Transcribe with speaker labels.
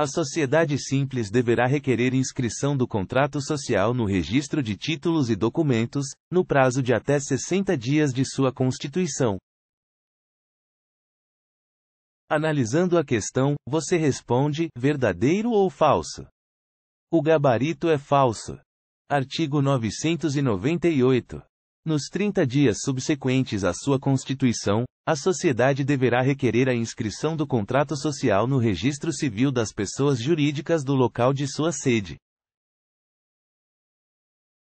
Speaker 1: A sociedade simples deverá requerer inscrição do contrato social no registro de títulos e documentos, no prazo de até 60 dias de sua constituição. Analisando a questão, você responde: verdadeiro ou falso? O gabarito é falso. Artigo 998. Nos 30 dias subsequentes à sua constituição, a sociedade deverá requerer a inscrição do contrato social no Registro Civil das Pessoas Jurídicas do local de sua sede.